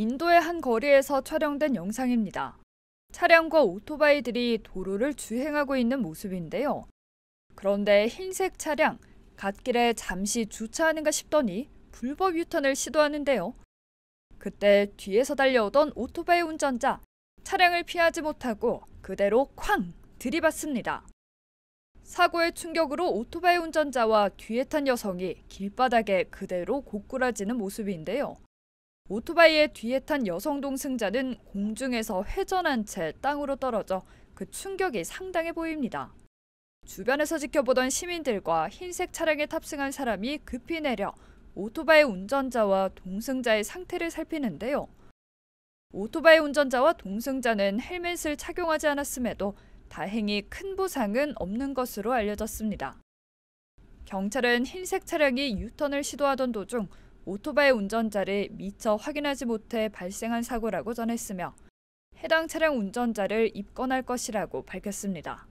인도의 한 거리에서 촬영된 영상입니다. 차량과 오토바이들이 도로를 주행하고 있는 모습인데요. 그런데 흰색 차량, 갓길에 잠시 주차하는가 싶더니 불법 유턴을 시도하는데요. 그때 뒤에서 달려오던 오토바이 운전자, 차량을 피하지 못하고 그대로 쾅 들이받습니다. 사고의 충격으로 오토바이 운전자와 뒤에 탄 여성이 길바닥에 그대로 고꾸라지는 모습인데요. 오토바이의 뒤에 탄 여성 동승자는 공중에서 회전한 채 땅으로 떨어져 그 충격이 상당해 보입니다. 주변에서 지켜보던 시민들과 흰색 차량에 탑승한 사람이 급히 내려 오토바이 운전자와 동승자의 상태를 살피는데요. 오토바이 운전자와 동승자는 헬멧을 착용하지 않았음에도 다행히 큰 부상은 없는 것으로 알려졌습니다. 경찰은 흰색 차량이 유턴을 시도하던 도중 오토바이 운전자를 미처 확인하지 못해 발생한 사고라고 전했으며 해당 차량 운전자를 입건할 것이라고 밝혔습니다.